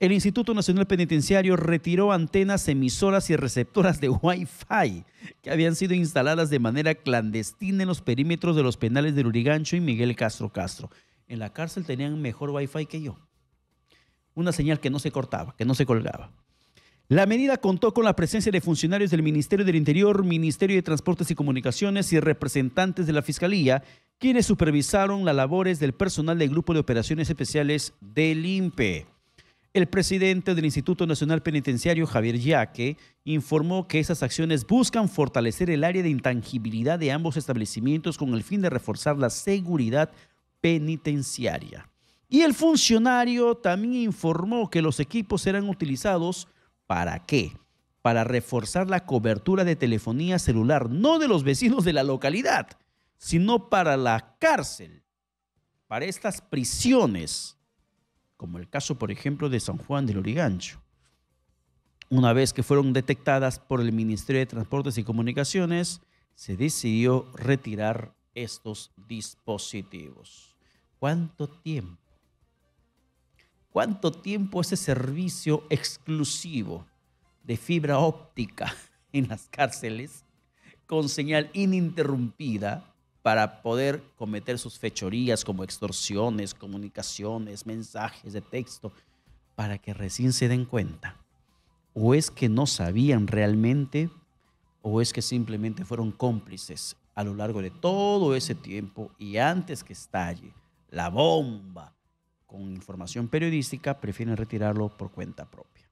El Instituto Nacional Penitenciario retiró antenas emisoras y receptoras de Wi-Fi que habían sido instaladas de manera clandestina en los perímetros de los penales de Lurigancho y Miguel Castro Castro. En la cárcel tenían mejor Wi-Fi que yo. Una señal que no se cortaba, que no se colgaba. La medida contó con la presencia de funcionarios del Ministerio del Interior, Ministerio de Transportes y Comunicaciones y representantes de la Fiscalía, quienes supervisaron las labores del personal del Grupo de Operaciones Especiales del INPE. El presidente del Instituto Nacional Penitenciario, Javier Yaque, informó que esas acciones buscan fortalecer el área de intangibilidad de ambos establecimientos con el fin de reforzar la seguridad penitenciaria. Y el funcionario también informó que los equipos serán utilizados para qué? Para reforzar la cobertura de telefonía celular, no de los vecinos de la localidad, sino para la cárcel, para estas prisiones como el caso por ejemplo de San Juan del Origancho. Una vez que fueron detectadas por el Ministerio de Transportes y Comunicaciones, se decidió retirar estos dispositivos. ¿Cuánto tiempo? ¿Cuánto tiempo ese servicio exclusivo de fibra óptica en las cárceles con señal ininterrumpida para poder cometer sus fechorías como extorsiones, comunicaciones, mensajes de texto, para que recién se den cuenta. O es que no sabían realmente, o es que simplemente fueron cómplices a lo largo de todo ese tiempo y antes que estalle la bomba con información periodística, prefieren retirarlo por cuenta propia.